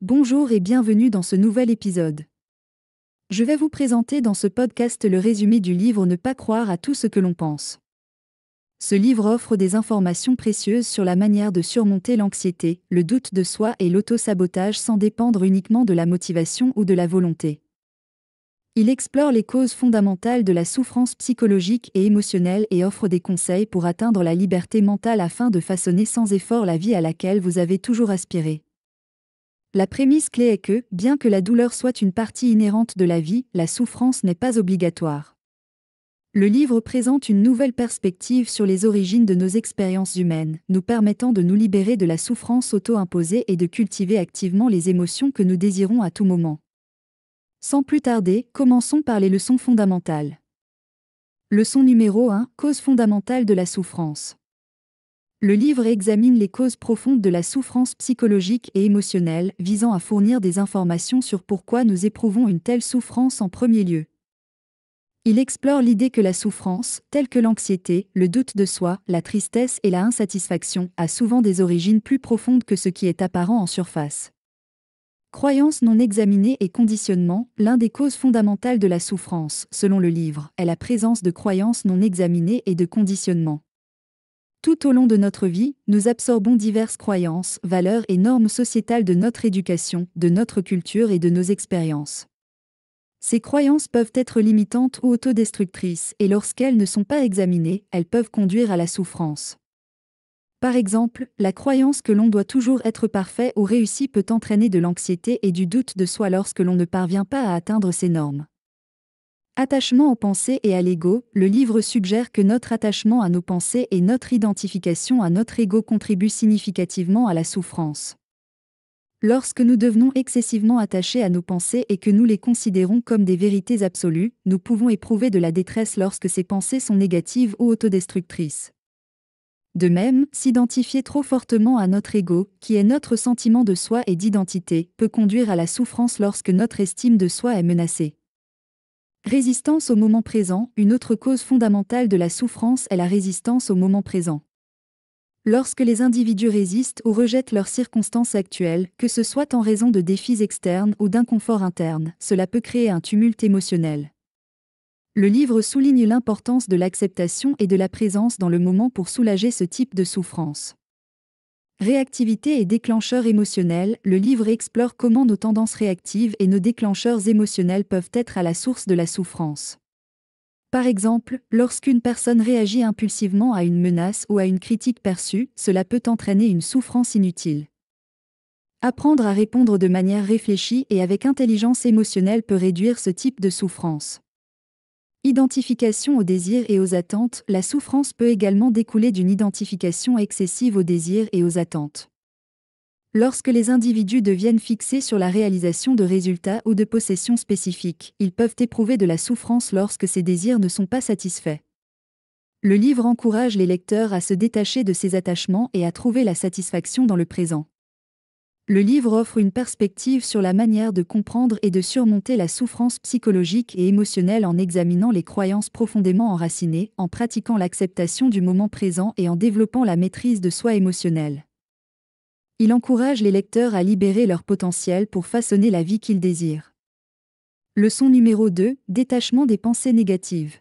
Bonjour et bienvenue dans ce nouvel épisode. Je vais vous présenter dans ce podcast le résumé du livre Ne pas croire à tout ce que l'on pense. Ce livre offre des informations précieuses sur la manière de surmonter l'anxiété, le doute de soi et l'auto-sabotage sans dépendre uniquement de la motivation ou de la volonté. Il explore les causes fondamentales de la souffrance psychologique et émotionnelle et offre des conseils pour atteindre la liberté mentale afin de façonner sans effort la vie à laquelle vous avez toujours aspiré. La prémisse clé est que, bien que la douleur soit une partie inhérente de la vie, la souffrance n'est pas obligatoire. Le livre présente une nouvelle perspective sur les origines de nos expériences humaines, nous permettant de nous libérer de la souffrance auto-imposée et de cultiver activement les émotions que nous désirons à tout moment. Sans plus tarder, commençons par les leçons fondamentales. Leçon numéro 1 Cause fondamentale de la souffrance. Le livre examine les causes profondes de la souffrance psychologique et émotionnelle, visant à fournir des informations sur pourquoi nous éprouvons une telle souffrance en premier lieu. Il explore l'idée que la souffrance, telle que l'anxiété, le doute de soi, la tristesse et la insatisfaction, a souvent des origines plus profondes que ce qui est apparent en surface. Croyances non examinées et conditionnement, l'un des causes fondamentales de la souffrance, selon le livre, est la présence de croyances non examinées et de conditionnement. Tout au long de notre vie, nous absorbons diverses croyances, valeurs et normes sociétales de notre éducation, de notre culture et de nos expériences. Ces croyances peuvent être limitantes ou autodestructrices et lorsqu'elles ne sont pas examinées, elles peuvent conduire à la souffrance. Par exemple, la croyance que l'on doit toujours être parfait ou réussi peut entraîner de l'anxiété et du doute de soi lorsque l'on ne parvient pas à atteindre ces normes. Attachement aux pensées et à l'ego, le livre suggère que notre attachement à nos pensées et notre identification à notre ego contribuent significativement à la souffrance. Lorsque nous devenons excessivement attachés à nos pensées et que nous les considérons comme des vérités absolues, nous pouvons éprouver de la détresse lorsque ces pensées sont négatives ou autodestructrices. De même, s'identifier trop fortement à notre ego, qui est notre sentiment de soi et d'identité, peut conduire à la souffrance lorsque notre estime de soi est menacée. Résistance au moment présent, une autre cause fondamentale de la souffrance est la résistance au moment présent. Lorsque les individus résistent ou rejettent leurs circonstances actuelles, que ce soit en raison de défis externes ou d'inconfort interne, cela peut créer un tumulte émotionnel. Le livre souligne l'importance de l'acceptation et de la présence dans le moment pour soulager ce type de souffrance. Réactivité et déclencheurs émotionnels, le livre explore comment nos tendances réactives et nos déclencheurs émotionnels peuvent être à la source de la souffrance. Par exemple, lorsqu'une personne réagit impulsivement à une menace ou à une critique perçue, cela peut entraîner une souffrance inutile. Apprendre à répondre de manière réfléchie et avec intelligence émotionnelle peut réduire ce type de souffrance. Identification aux désirs et aux attentes, la souffrance peut également découler d'une identification excessive aux désirs et aux attentes. Lorsque les individus deviennent fixés sur la réalisation de résultats ou de possessions spécifiques, ils peuvent éprouver de la souffrance lorsque ces désirs ne sont pas satisfaits. Le livre encourage les lecteurs à se détacher de ces attachements et à trouver la satisfaction dans le présent le livre offre une perspective sur la manière de comprendre et de surmonter la souffrance psychologique et émotionnelle en examinant les croyances profondément enracinées, en pratiquant l'acceptation du moment présent et en développant la maîtrise de soi émotionnelle. Il encourage les lecteurs à libérer leur potentiel pour façonner la vie qu'ils désirent. Leçon numéro 2. Détachement des pensées négatives.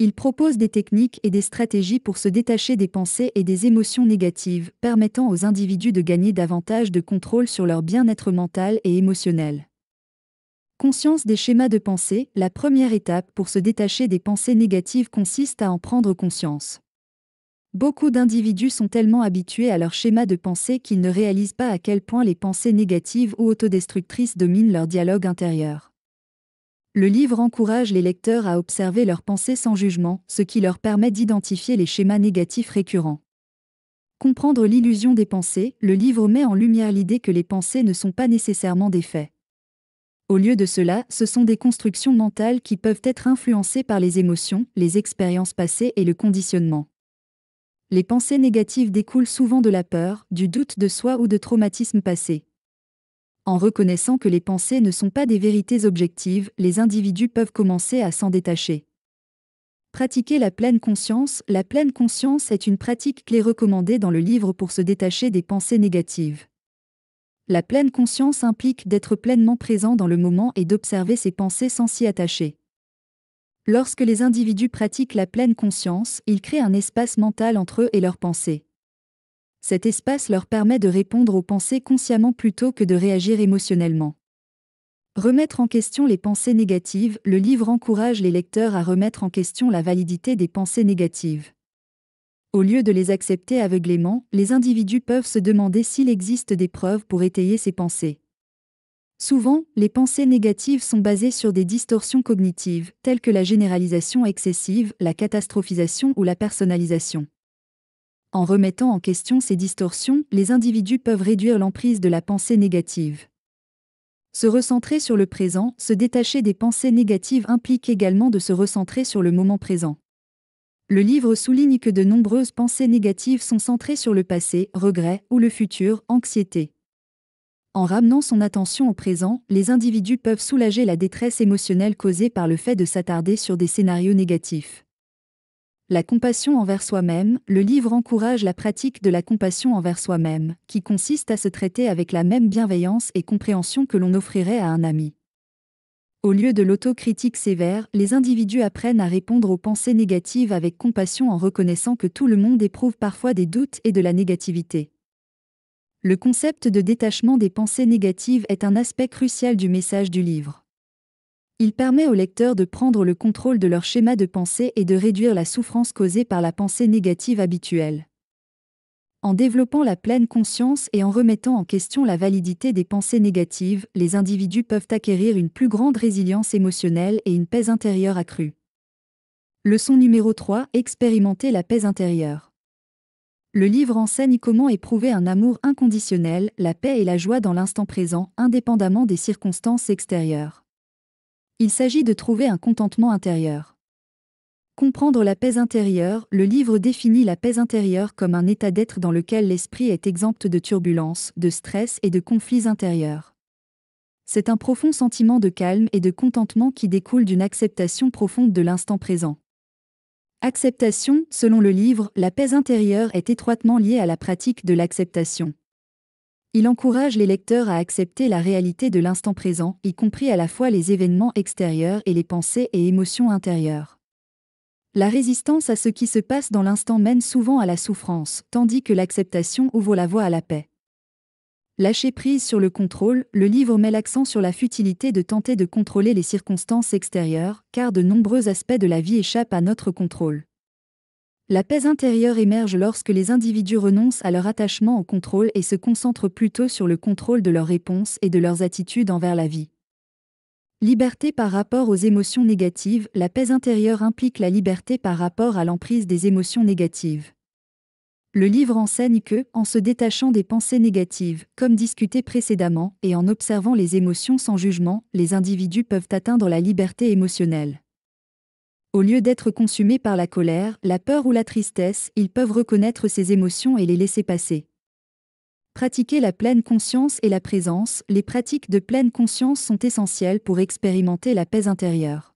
Il propose des techniques et des stratégies pour se détacher des pensées et des émotions négatives, permettant aux individus de gagner davantage de contrôle sur leur bien-être mental et émotionnel. Conscience des schémas de pensée, la première étape pour se détacher des pensées négatives consiste à en prendre conscience. Beaucoup d'individus sont tellement habitués à leur schéma de pensée qu'ils ne réalisent pas à quel point les pensées négatives ou autodestructrices dominent leur dialogue intérieur. Le livre encourage les lecteurs à observer leurs pensées sans jugement, ce qui leur permet d'identifier les schémas négatifs récurrents. Comprendre l'illusion des pensées, le livre met en lumière l'idée que les pensées ne sont pas nécessairement des faits. Au lieu de cela, ce sont des constructions mentales qui peuvent être influencées par les émotions, les expériences passées et le conditionnement. Les pensées négatives découlent souvent de la peur, du doute de soi ou de traumatismes passés en reconnaissant que les pensées ne sont pas des vérités objectives, les individus peuvent commencer à s'en détacher. Pratiquer la pleine conscience. La pleine conscience est une pratique clé recommandée dans le livre pour se détacher des pensées négatives. La pleine conscience implique d'être pleinement présent dans le moment et d'observer ses pensées sans s'y attacher. Lorsque les individus pratiquent la pleine conscience, ils créent un espace mental entre eux et leurs pensées. Cet espace leur permet de répondre aux pensées consciemment plutôt que de réagir émotionnellement. Remettre en question les pensées négatives, le livre encourage les lecteurs à remettre en question la validité des pensées négatives. Au lieu de les accepter aveuglément, les individus peuvent se demander s'il existe des preuves pour étayer ces pensées. Souvent, les pensées négatives sont basées sur des distorsions cognitives, telles que la généralisation excessive, la catastrophisation ou la personnalisation. En remettant en question ces distorsions, les individus peuvent réduire l'emprise de la pensée négative. Se recentrer sur le présent, se détacher des pensées négatives implique également de se recentrer sur le moment présent. Le livre souligne que de nombreuses pensées négatives sont centrées sur le passé, regret ou le futur, anxiété. En ramenant son attention au présent, les individus peuvent soulager la détresse émotionnelle causée par le fait de s'attarder sur des scénarios négatifs. La compassion envers soi-même, le livre encourage la pratique de la compassion envers soi-même, qui consiste à se traiter avec la même bienveillance et compréhension que l'on offrirait à un ami. Au lieu de l'autocritique sévère, les individus apprennent à répondre aux pensées négatives avec compassion en reconnaissant que tout le monde éprouve parfois des doutes et de la négativité. Le concept de détachement des pensées négatives est un aspect crucial du message du livre. Il permet aux lecteurs de prendre le contrôle de leur schéma de pensée et de réduire la souffrance causée par la pensée négative habituelle. En développant la pleine conscience et en remettant en question la validité des pensées négatives, les individus peuvent acquérir une plus grande résilience émotionnelle et une paix intérieure accrue. Leçon numéro 3. Expérimenter la paix intérieure. Le livre enseigne comment éprouver un amour inconditionnel, la paix et la joie dans l'instant présent, indépendamment des circonstances extérieures. Il s'agit de trouver un contentement intérieur. Comprendre la paix intérieure, le livre définit la paix intérieure comme un état d'être dans lequel l'esprit est exempt de turbulences, de stress et de conflits intérieurs. C'est un profond sentiment de calme et de contentement qui découle d'une acceptation profonde de l'instant présent. Acceptation, selon le livre, la paix intérieure est étroitement liée à la pratique de l'acceptation. Il encourage les lecteurs à accepter la réalité de l'instant présent, y compris à la fois les événements extérieurs et les pensées et émotions intérieures. La résistance à ce qui se passe dans l'instant mène souvent à la souffrance, tandis que l'acceptation ouvre la voie à la paix. Lâcher prise sur le contrôle, le livre met l'accent sur la futilité de tenter de contrôler les circonstances extérieures, car de nombreux aspects de la vie échappent à notre contrôle. La paix intérieure émerge lorsque les individus renoncent à leur attachement au contrôle et se concentrent plutôt sur le contrôle de leurs réponses et de leurs attitudes envers la vie. Liberté par rapport aux émotions négatives, la paix intérieure implique la liberté par rapport à l'emprise des émotions négatives. Le livre enseigne que, en se détachant des pensées négatives, comme discuté précédemment, et en observant les émotions sans jugement, les individus peuvent atteindre la liberté émotionnelle. Au lieu d'être consumés par la colère, la peur ou la tristesse, ils peuvent reconnaître ces émotions et les laisser passer. Pratiquer la pleine conscience et la présence, les pratiques de pleine conscience sont essentielles pour expérimenter la paix intérieure.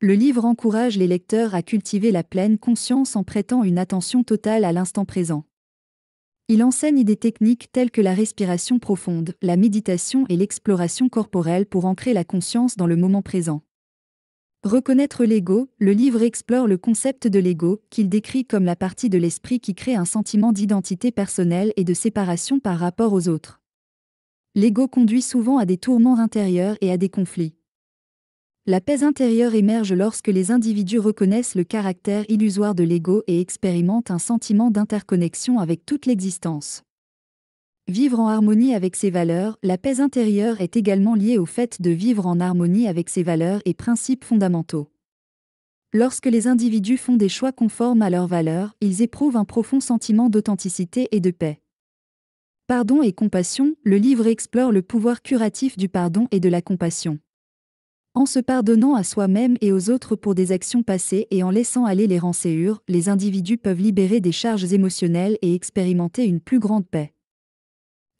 Le livre encourage les lecteurs à cultiver la pleine conscience en prêtant une attention totale à l'instant présent. Il enseigne des techniques telles que la respiration profonde, la méditation et l'exploration corporelle pour ancrer la conscience dans le moment présent. Reconnaître l'ego, le livre explore le concept de l'ego, qu'il décrit comme la partie de l'esprit qui crée un sentiment d'identité personnelle et de séparation par rapport aux autres. L'ego conduit souvent à des tourments intérieurs et à des conflits. La paix intérieure émerge lorsque les individus reconnaissent le caractère illusoire de l'ego et expérimentent un sentiment d'interconnexion avec toute l'existence. Vivre en harmonie avec ses valeurs, la paix intérieure est également liée au fait de vivre en harmonie avec ses valeurs et principes fondamentaux. Lorsque les individus font des choix conformes à leurs valeurs, ils éprouvent un profond sentiment d'authenticité et de paix. Pardon et compassion, le livre explore le pouvoir curatif du pardon et de la compassion. En se pardonnant à soi-même et aux autres pour des actions passées et en laissant aller les rancéures, les individus peuvent libérer des charges émotionnelles et expérimenter une plus grande paix.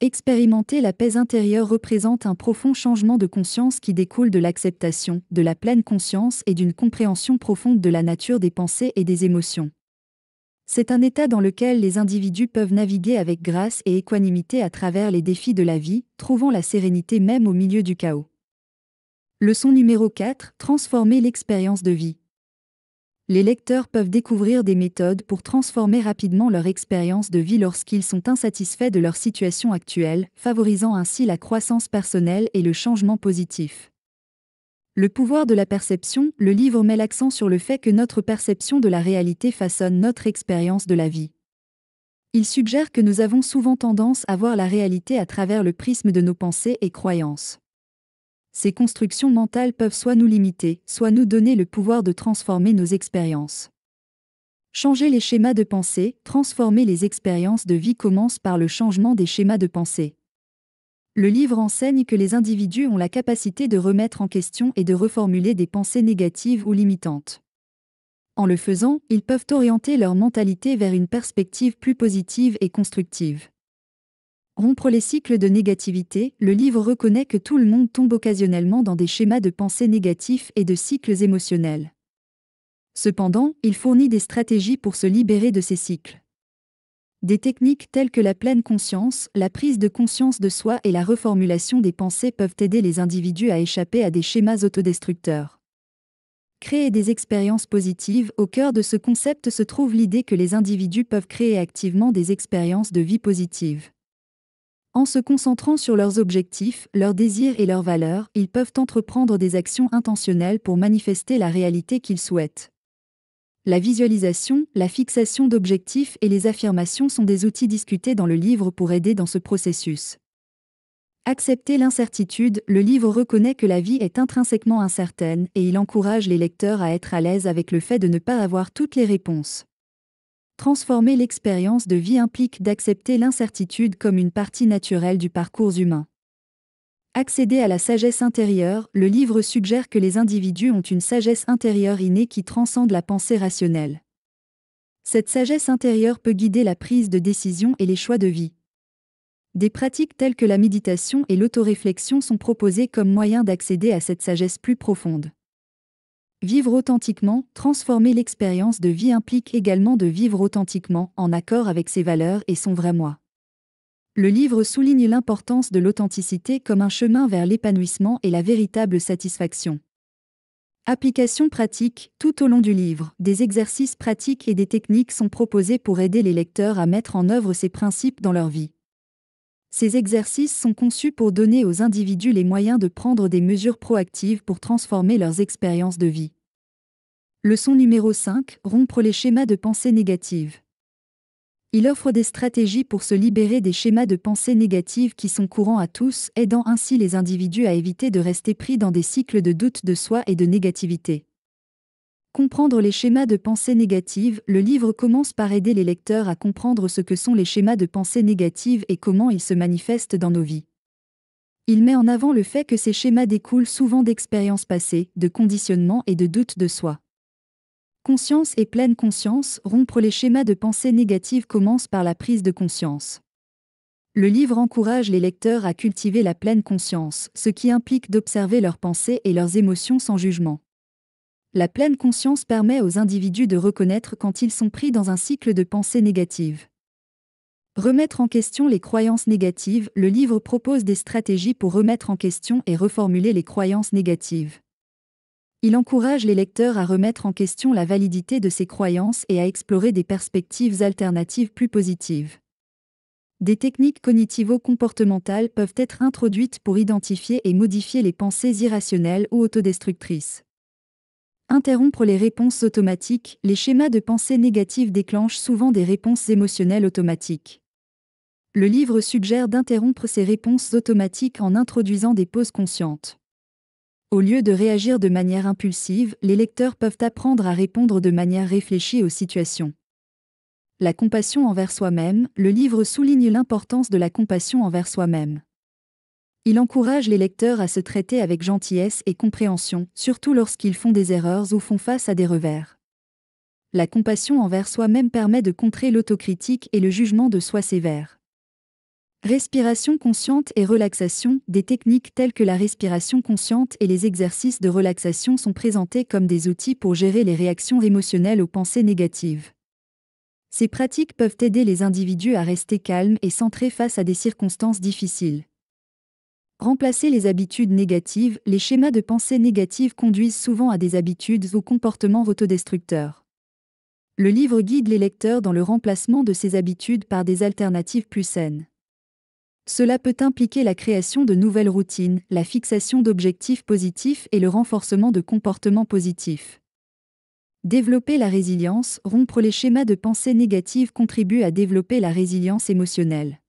Expérimenter la paix intérieure représente un profond changement de conscience qui découle de l'acceptation, de la pleine conscience et d'une compréhension profonde de la nature des pensées et des émotions. C'est un état dans lequel les individus peuvent naviguer avec grâce et équanimité à travers les défis de la vie, trouvant la sérénité même au milieu du chaos. Leçon numéro 4. Transformer l'expérience de vie les lecteurs peuvent découvrir des méthodes pour transformer rapidement leur expérience de vie lorsqu'ils sont insatisfaits de leur situation actuelle, favorisant ainsi la croissance personnelle et le changement positif. Le pouvoir de la perception, le livre met l'accent sur le fait que notre perception de la réalité façonne notre expérience de la vie. Il suggère que nous avons souvent tendance à voir la réalité à travers le prisme de nos pensées et croyances ces constructions mentales peuvent soit nous limiter, soit nous donner le pouvoir de transformer nos expériences. Changer les schémas de pensée, transformer les expériences de vie commence par le changement des schémas de pensée. Le livre enseigne que les individus ont la capacité de remettre en question et de reformuler des pensées négatives ou limitantes. En le faisant, ils peuvent orienter leur mentalité vers une perspective plus positive et constructive. Rompre les cycles de négativité, le livre reconnaît que tout le monde tombe occasionnellement dans des schémas de pensée négatifs et de cycles émotionnels. Cependant, il fournit des stratégies pour se libérer de ces cycles. Des techniques telles que la pleine conscience, la prise de conscience de soi et la reformulation des pensées peuvent aider les individus à échapper à des schémas autodestructeurs. Créer des expériences positives, au cœur de ce concept se trouve l'idée que les individus peuvent créer activement des expériences de vie positive. En se concentrant sur leurs objectifs, leurs désirs et leurs valeurs, ils peuvent entreprendre des actions intentionnelles pour manifester la réalité qu'ils souhaitent. La visualisation, la fixation d'objectifs et les affirmations sont des outils discutés dans le livre pour aider dans ce processus. Accepter l'incertitude, le livre reconnaît que la vie est intrinsèquement incertaine et il encourage les lecteurs à être à l'aise avec le fait de ne pas avoir toutes les réponses. Transformer l'expérience de vie implique d'accepter l'incertitude comme une partie naturelle du parcours humain. Accéder à la sagesse intérieure, le livre suggère que les individus ont une sagesse intérieure innée qui transcende la pensée rationnelle. Cette sagesse intérieure peut guider la prise de décision et les choix de vie. Des pratiques telles que la méditation et l'autoréflexion sont proposées comme moyen d'accéder à cette sagesse plus profonde. Vivre authentiquement, transformer l'expérience de vie implique également de vivre authentiquement, en accord avec ses valeurs et son vrai moi. Le livre souligne l'importance de l'authenticité comme un chemin vers l'épanouissement et la véritable satisfaction. Application pratique, Tout au long du livre, des exercices pratiques et des techniques sont proposés pour aider les lecteurs à mettre en œuvre ces principes dans leur vie. Ces exercices sont conçus pour donner aux individus les moyens de prendre des mesures proactives pour transformer leurs expériences de vie. Leçon numéro 5. Rompre les schémas de pensée négative. Il offre des stratégies pour se libérer des schémas de pensée négative qui sont courants à tous, aidant ainsi les individus à éviter de rester pris dans des cycles de doute de soi et de négativité. Comprendre les schémas de pensée négative, le livre commence par aider les lecteurs à comprendre ce que sont les schémas de pensée négative et comment ils se manifestent dans nos vies. Il met en avant le fait que ces schémas découlent souvent d'expériences passées, de conditionnements et de doutes de soi. Conscience et pleine conscience, rompre les schémas de pensée négative commence par la prise de conscience. Le livre encourage les lecteurs à cultiver la pleine conscience, ce qui implique d'observer leurs pensées et leurs émotions sans jugement. La pleine conscience permet aux individus de reconnaître quand ils sont pris dans un cycle de pensée négative. Remettre en question les croyances négatives, le livre propose des stratégies pour remettre en question et reformuler les croyances négatives. Il encourage les lecteurs à remettre en question la validité de ces croyances et à explorer des perspectives alternatives plus positives. Des techniques cognitivo-comportementales peuvent être introduites pour identifier et modifier les pensées irrationnelles ou autodestructrices. Interrompre les réponses automatiques, les schémas de pensée négatives déclenchent souvent des réponses émotionnelles automatiques. Le livre suggère d'interrompre ces réponses automatiques en introduisant des pauses conscientes. Au lieu de réagir de manière impulsive, les lecteurs peuvent apprendre à répondre de manière réfléchie aux situations. La compassion envers soi-même, le livre souligne l'importance de la compassion envers soi-même. Il encourage les lecteurs à se traiter avec gentillesse et compréhension, surtout lorsqu'ils font des erreurs ou font face à des revers. La compassion envers soi-même permet de contrer l'autocritique et le jugement de soi sévère. Respiration consciente et relaxation, des techniques telles que la respiration consciente et les exercices de relaxation sont présentés comme des outils pour gérer les réactions émotionnelles aux pensées négatives. Ces pratiques peuvent aider les individus à rester calmes et centrés face à des circonstances difficiles. Remplacer les habitudes négatives, les schémas de pensée négatives conduisent souvent à des habitudes ou comportements autodestructeurs. Le livre guide les lecteurs dans le remplacement de ces habitudes par des alternatives plus saines. Cela peut impliquer la création de nouvelles routines, la fixation d'objectifs positifs et le renforcement de comportements positifs. Développer la résilience, rompre les schémas de pensée négatives contribue à développer la résilience émotionnelle.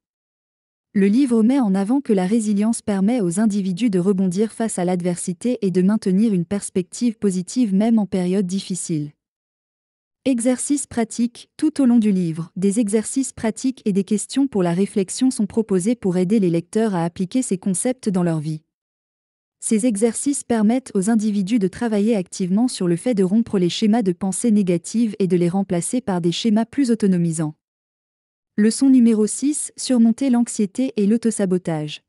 Le livre met en avant que la résilience permet aux individus de rebondir face à l'adversité et de maintenir une perspective positive même en période difficile. Exercices pratiques tout au long du livre. Des exercices pratiques et des questions pour la réflexion sont proposés pour aider les lecteurs à appliquer ces concepts dans leur vie. Ces exercices permettent aux individus de travailler activement sur le fait de rompre les schémas de pensée négative et de les remplacer par des schémas plus autonomisants. Leçon numéro 6 Surmonter l'anxiété et l'autosabotage.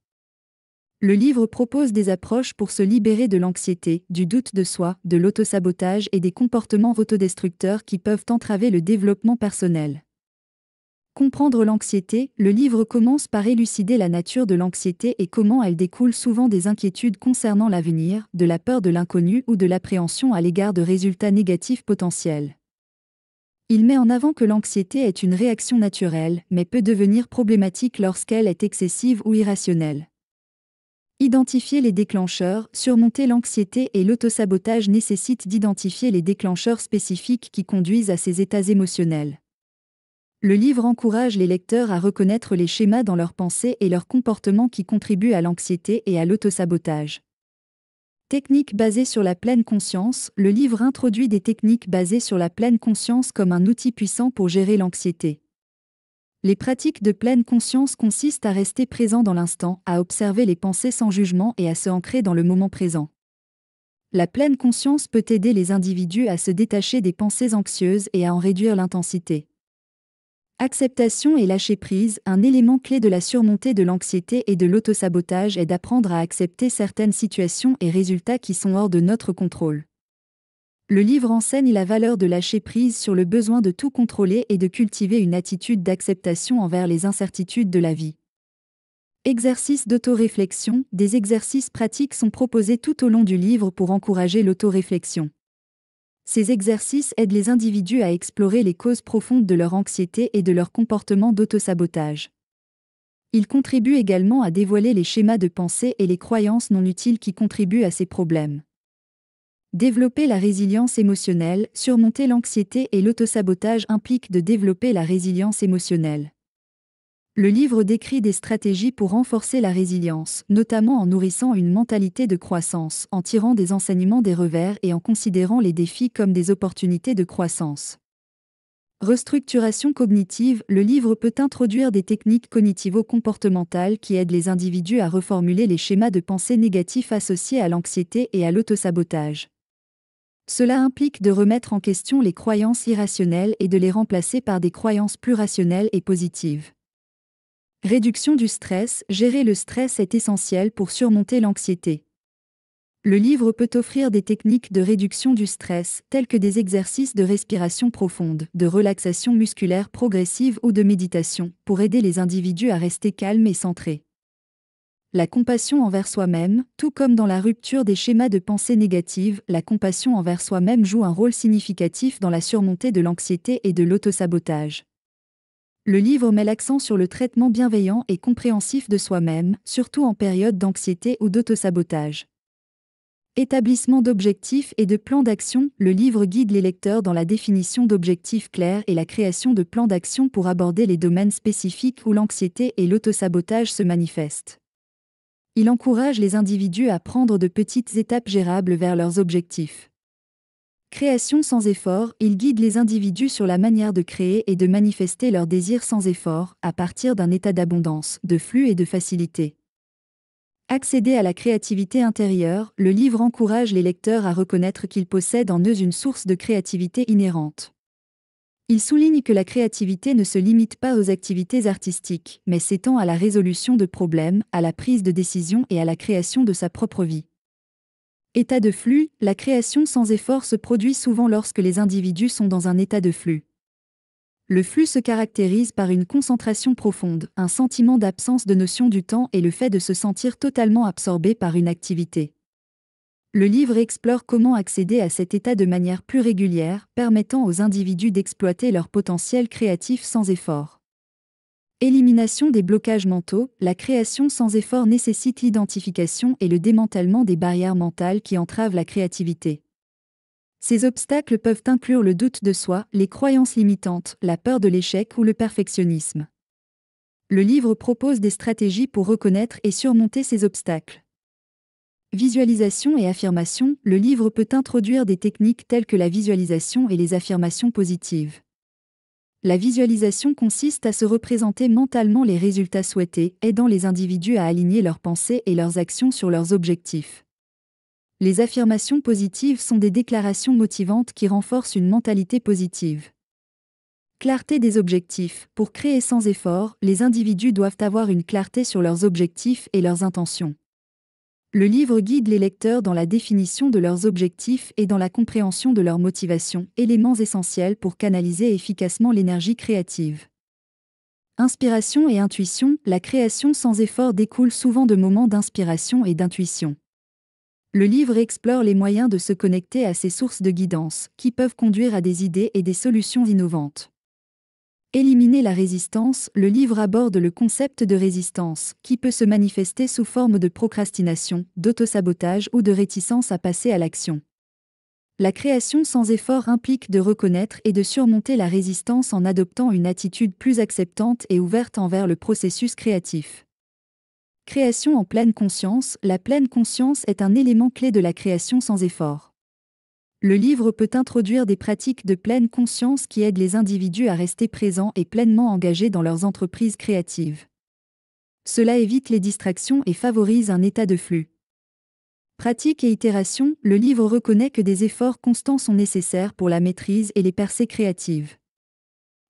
Le livre propose des approches pour se libérer de l'anxiété, du doute de soi, de l'autosabotage et des comportements autodestructeurs qui peuvent entraver le développement personnel. Comprendre l'anxiété, le livre commence par élucider la nature de l'anxiété et comment elle découle souvent des inquiétudes concernant l'avenir, de la peur de l'inconnu ou de l'appréhension à l'égard de résultats négatifs potentiels. Il met en avant que l'anxiété est une réaction naturelle, mais peut devenir problématique lorsqu'elle est excessive ou irrationnelle. Identifier les déclencheurs, surmonter l'anxiété et l'autosabotage nécessite d'identifier les déclencheurs spécifiques qui conduisent à ces états émotionnels. Le livre encourage les lecteurs à reconnaître les schémas dans leurs pensées et leurs comportements qui contribuent à l'anxiété et à l'autosabotage. Techniques basées sur la pleine conscience, le livre introduit des techniques basées sur la pleine conscience comme un outil puissant pour gérer l'anxiété. Les pratiques de pleine conscience consistent à rester présent dans l'instant, à observer les pensées sans jugement et à se ancrer dans le moment présent. La pleine conscience peut aider les individus à se détacher des pensées anxieuses et à en réduire l'intensité. Acceptation et lâcher prise, un élément clé de la surmontée de l'anxiété et de l'autosabotage est d'apprendre à accepter certaines situations et résultats qui sont hors de notre contrôle. Le livre enseigne la valeur de lâcher prise sur le besoin de tout contrôler et de cultiver une attitude d'acceptation envers les incertitudes de la vie. Exercices d'autoréflexion, des exercices pratiques sont proposés tout au long du livre pour encourager l'autoréflexion. Ces exercices aident les individus à explorer les causes profondes de leur anxiété et de leur comportement d'autosabotage. Ils contribuent également à dévoiler les schémas de pensée et les croyances non utiles qui contribuent à ces problèmes. Développer la résilience émotionnelle, surmonter l'anxiété et l'autosabotage implique de développer la résilience émotionnelle. Le livre décrit des stratégies pour renforcer la résilience, notamment en nourrissant une mentalité de croissance, en tirant des enseignements des revers et en considérant les défis comme des opportunités de croissance. Restructuration cognitive, le livre peut introduire des techniques cognitivo-comportementales qui aident les individus à reformuler les schémas de pensée négatifs associés à l'anxiété et à l'autosabotage. Cela implique de remettre en question les croyances irrationnelles et de les remplacer par des croyances plus rationnelles et positives. Réduction du stress, gérer le stress est essentiel pour surmonter l'anxiété. Le livre peut offrir des techniques de réduction du stress, telles que des exercices de respiration profonde, de relaxation musculaire progressive ou de méditation, pour aider les individus à rester calmes et centrés. La compassion envers soi-même, tout comme dans la rupture des schémas de pensée négative, la compassion envers soi-même joue un rôle significatif dans la surmontée de l'anxiété et de l'autosabotage. Le livre met l'accent sur le traitement bienveillant et compréhensif de soi-même, surtout en période d'anxiété ou d'autosabotage. Établissement d'objectifs et de plans d'action, le livre guide les lecteurs dans la définition d'objectifs clairs et la création de plans d'action pour aborder les domaines spécifiques où l'anxiété et l'autosabotage se manifestent. Il encourage les individus à prendre de petites étapes gérables vers leurs objectifs. Création sans effort, il guide les individus sur la manière de créer et de manifester leurs désirs sans effort, à partir d'un état d'abondance, de flux et de facilité. Accéder à la créativité intérieure, le livre encourage les lecteurs à reconnaître qu'ils possèdent en eux une source de créativité inhérente. Il souligne que la créativité ne se limite pas aux activités artistiques, mais s'étend à la résolution de problèmes, à la prise de décision et à la création de sa propre vie. État de flux, la création sans effort se produit souvent lorsque les individus sont dans un état de flux. Le flux se caractérise par une concentration profonde, un sentiment d'absence de notion du temps et le fait de se sentir totalement absorbé par une activité. Le livre explore comment accéder à cet état de manière plus régulière, permettant aux individus d'exploiter leur potentiel créatif sans effort. Élimination des blocages mentaux, la création sans effort nécessite l'identification et le démantèlement des barrières mentales qui entravent la créativité. Ces obstacles peuvent inclure le doute de soi, les croyances limitantes, la peur de l'échec ou le perfectionnisme. Le livre propose des stratégies pour reconnaître et surmonter ces obstacles. Visualisation et affirmation, le livre peut introduire des techniques telles que la visualisation et les affirmations positives. La visualisation consiste à se représenter mentalement les résultats souhaités, aidant les individus à aligner leurs pensées et leurs actions sur leurs objectifs. Les affirmations positives sont des déclarations motivantes qui renforcent une mentalité positive. Clarté des objectifs. Pour créer sans effort, les individus doivent avoir une clarté sur leurs objectifs et leurs intentions. Le livre guide les lecteurs dans la définition de leurs objectifs et dans la compréhension de leurs motivations, éléments essentiels pour canaliser efficacement l'énergie créative. Inspiration et intuition, la création sans effort découle souvent de moments d'inspiration et d'intuition. Le livre explore les moyens de se connecter à ces sources de guidance, qui peuvent conduire à des idées et des solutions innovantes. Éliminer la résistance, le livre aborde le concept de résistance, qui peut se manifester sous forme de procrastination, d'autosabotage ou de réticence à passer à l'action. La création sans effort implique de reconnaître et de surmonter la résistance en adoptant une attitude plus acceptante et ouverte envers le processus créatif. Création en pleine conscience, la pleine conscience est un élément clé de la création sans effort le livre peut introduire des pratiques de pleine conscience qui aident les individus à rester présents et pleinement engagés dans leurs entreprises créatives. Cela évite les distractions et favorise un état de flux. Pratique et itération, le livre reconnaît que des efforts constants sont nécessaires pour la maîtrise et les percées créatives.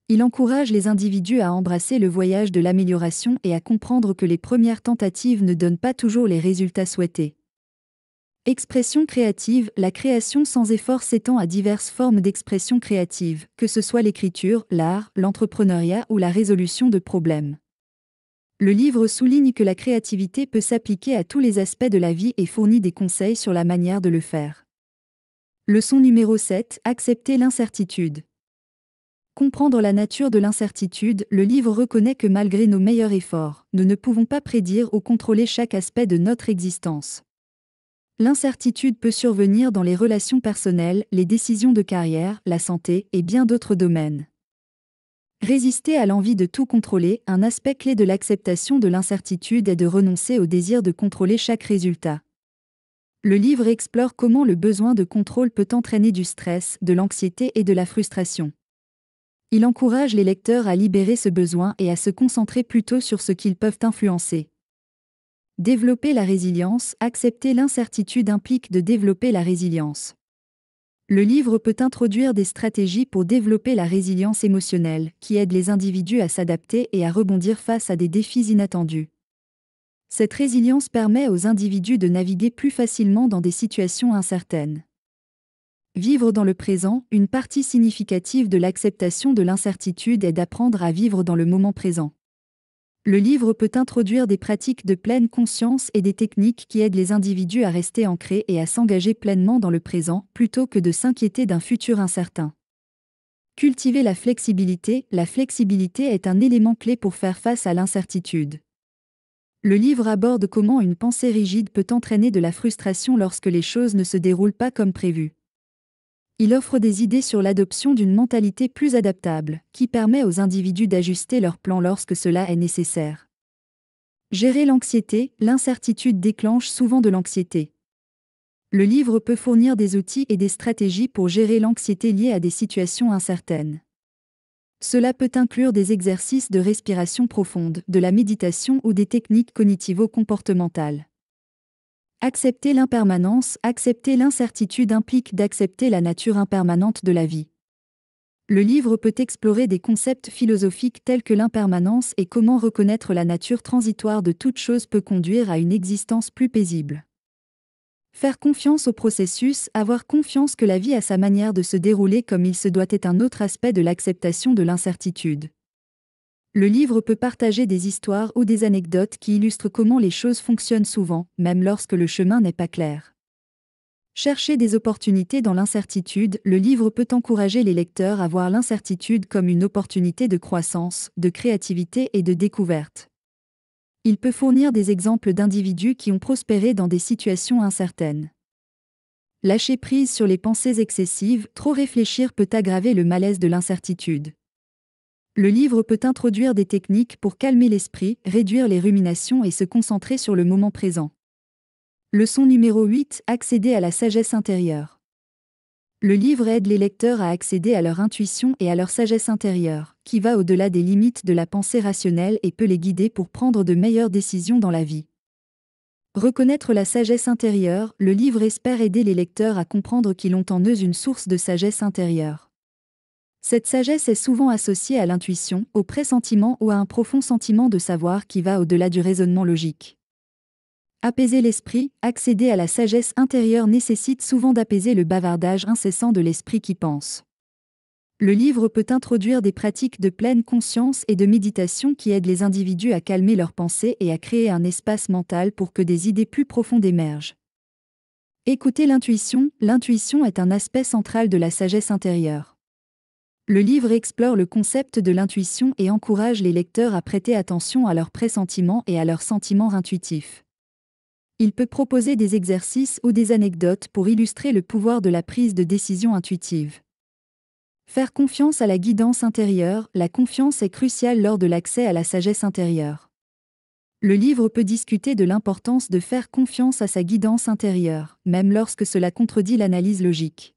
Il encourage les individus à embrasser le voyage de l'amélioration et à comprendre que les premières tentatives ne donnent pas toujours les résultats souhaités. Expression créative, la création sans effort s'étend à diverses formes d'expression créative, que ce soit l'écriture, l'art, l'entrepreneuriat ou la résolution de problèmes. Le livre souligne que la créativité peut s'appliquer à tous les aspects de la vie et fournit des conseils sur la manière de le faire. Leçon numéro 7. Accepter l'incertitude. Comprendre la nature de l'incertitude, le livre reconnaît que malgré nos meilleurs efforts, nous ne pouvons pas prédire ou contrôler chaque aspect de notre existence. L'incertitude peut survenir dans les relations personnelles, les décisions de carrière, la santé et bien d'autres domaines. Résister à l'envie de tout contrôler, un aspect clé de l'acceptation de l'incertitude est de renoncer au désir de contrôler chaque résultat. Le livre explore comment le besoin de contrôle peut entraîner du stress, de l'anxiété et de la frustration. Il encourage les lecteurs à libérer ce besoin et à se concentrer plutôt sur ce qu'ils peuvent influencer. Développer la résilience, accepter l'incertitude implique de développer la résilience. Le livre peut introduire des stratégies pour développer la résilience émotionnelle, qui aide les individus à s'adapter et à rebondir face à des défis inattendus. Cette résilience permet aux individus de naviguer plus facilement dans des situations incertaines. Vivre dans le présent, une partie significative de l'acceptation de l'incertitude est d'apprendre à vivre dans le moment présent le livre peut introduire des pratiques de pleine conscience et des techniques qui aident les individus à rester ancrés et à s'engager pleinement dans le présent plutôt que de s'inquiéter d'un futur incertain. Cultiver la flexibilité, la flexibilité est un élément clé pour faire face à l'incertitude. Le livre aborde comment une pensée rigide peut entraîner de la frustration lorsque les choses ne se déroulent pas comme prévu il offre des idées sur l'adoption d'une mentalité plus adaptable, qui permet aux individus d'ajuster leur plan lorsque cela est nécessaire. Gérer l'anxiété, l'incertitude déclenche souvent de l'anxiété. Le livre peut fournir des outils et des stratégies pour gérer l'anxiété liée à des situations incertaines. Cela peut inclure des exercices de respiration profonde, de la méditation ou des techniques cognitivo-comportementales. Accepter l'impermanence, accepter l'incertitude implique d'accepter la nature impermanente de la vie. Le livre peut explorer des concepts philosophiques tels que l'impermanence et comment reconnaître la nature transitoire de toute chose peut conduire à une existence plus paisible. Faire confiance au processus, avoir confiance que la vie a sa manière de se dérouler comme il se doit est un autre aspect de l'acceptation de l'incertitude. Le livre peut partager des histoires ou des anecdotes qui illustrent comment les choses fonctionnent souvent, même lorsque le chemin n'est pas clair. Chercher des opportunités dans l'incertitude, le livre peut encourager les lecteurs à voir l'incertitude comme une opportunité de croissance, de créativité et de découverte. Il peut fournir des exemples d'individus qui ont prospéré dans des situations incertaines. Lâcher prise sur les pensées excessives, trop réfléchir peut aggraver le malaise de l'incertitude. Le livre peut introduire des techniques pour calmer l'esprit, réduire les ruminations et se concentrer sur le moment présent. Leçon numéro 8 Accéder à la sagesse intérieure. Le livre aide les lecteurs à accéder à leur intuition et à leur sagesse intérieure, qui va au-delà des limites de la pensée rationnelle et peut les guider pour prendre de meilleures décisions dans la vie. Reconnaître la sagesse intérieure, le livre espère aider les lecteurs à comprendre qu'ils ont en eux une source de sagesse intérieure. Cette sagesse est souvent associée à l'intuition, au pressentiment ou à un profond sentiment de savoir qui va au-delà du raisonnement logique. Apaiser l'esprit, accéder à la sagesse intérieure nécessite souvent d'apaiser le bavardage incessant de l'esprit qui pense. Le livre peut introduire des pratiques de pleine conscience et de méditation qui aident les individus à calmer leurs pensées et à créer un espace mental pour que des idées plus profondes émergent. Écoutez l'intuition, l'intuition est un aspect central de la sagesse intérieure. Le livre explore le concept de l'intuition et encourage les lecteurs à prêter attention à leurs pressentiments et à leurs sentiments intuitifs. Il peut proposer des exercices ou des anecdotes pour illustrer le pouvoir de la prise de décision intuitive. Faire confiance à la guidance intérieure, la confiance est cruciale lors de l'accès à la sagesse intérieure. Le livre peut discuter de l'importance de faire confiance à sa guidance intérieure, même lorsque cela contredit l'analyse logique.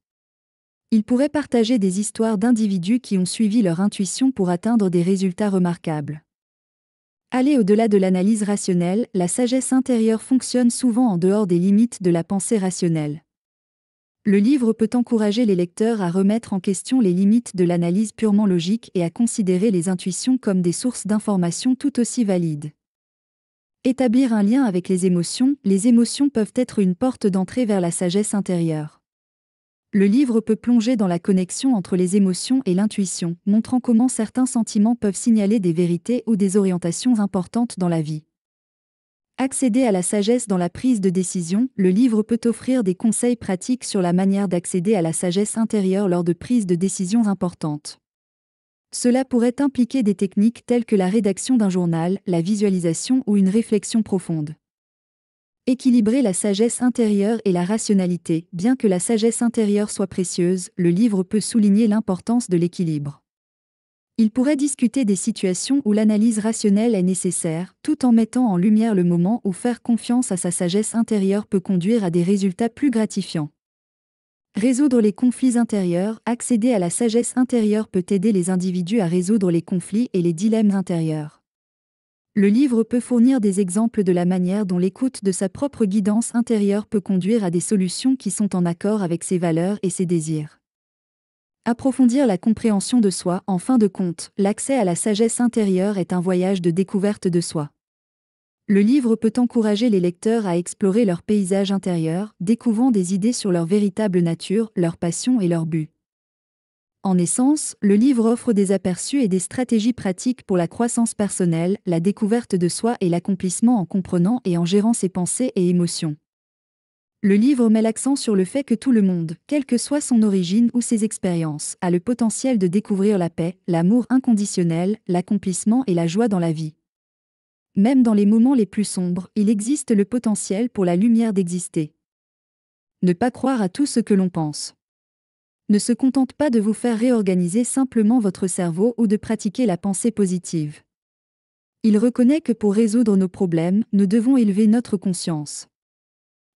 Il pourrait partager des histoires d'individus qui ont suivi leur intuition pour atteindre des résultats remarquables. Aller au-delà de l'analyse rationnelle, la sagesse intérieure fonctionne souvent en dehors des limites de la pensée rationnelle. Le livre peut encourager les lecteurs à remettre en question les limites de l'analyse purement logique et à considérer les intuitions comme des sources d'informations tout aussi valides. Établir un lien avec les émotions, les émotions peuvent être une porte d'entrée vers la sagesse intérieure le livre peut plonger dans la connexion entre les émotions et l'intuition, montrant comment certains sentiments peuvent signaler des vérités ou des orientations importantes dans la vie. Accéder à la sagesse dans la prise de décision, le livre peut offrir des conseils pratiques sur la manière d'accéder à la sagesse intérieure lors de prises de décisions importantes. Cela pourrait impliquer des techniques telles que la rédaction d'un journal, la visualisation ou une réflexion profonde. Équilibrer la sagesse intérieure et la rationalité. Bien que la sagesse intérieure soit précieuse, le livre peut souligner l'importance de l'équilibre. Il pourrait discuter des situations où l'analyse rationnelle est nécessaire, tout en mettant en lumière le moment où faire confiance à sa sagesse intérieure peut conduire à des résultats plus gratifiants. Résoudre les conflits intérieurs, accéder à la sagesse intérieure peut aider les individus à résoudre les conflits et les dilemmes intérieurs le livre peut fournir des exemples de la manière dont l'écoute de sa propre guidance intérieure peut conduire à des solutions qui sont en accord avec ses valeurs et ses désirs. Approfondir la compréhension de soi, en fin de compte, l'accès à la sagesse intérieure est un voyage de découverte de soi. Le livre peut encourager les lecteurs à explorer leur paysage intérieur, découvrant des idées sur leur véritable nature, leurs passions et leur buts. En essence, le livre offre des aperçus et des stratégies pratiques pour la croissance personnelle, la découverte de soi et l'accomplissement en comprenant et en gérant ses pensées et émotions. Le livre met l'accent sur le fait que tout le monde, quelle que soit son origine ou ses expériences, a le potentiel de découvrir la paix, l'amour inconditionnel, l'accomplissement et la joie dans la vie. Même dans les moments les plus sombres, il existe le potentiel pour la lumière d'exister. Ne pas croire à tout ce que l'on pense ne se contente pas de vous faire réorganiser simplement votre cerveau ou de pratiquer la pensée positive. Il reconnaît que pour résoudre nos problèmes, nous devons élever notre conscience.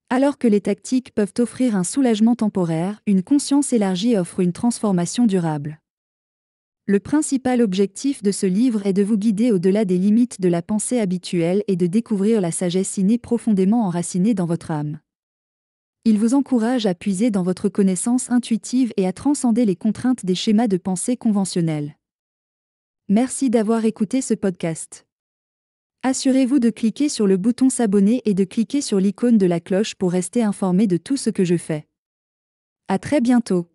Alors que les tactiques peuvent offrir un soulagement temporaire, une conscience élargie offre une transformation durable. Le principal objectif de ce livre est de vous guider au-delà des limites de la pensée habituelle et de découvrir la sagesse innée profondément enracinée dans votre âme. Il vous encourage à puiser dans votre connaissance intuitive et à transcender les contraintes des schémas de pensée conventionnels. Merci d'avoir écouté ce podcast. Assurez-vous de cliquer sur le bouton s'abonner et de cliquer sur l'icône de la cloche pour rester informé de tout ce que je fais. À très bientôt.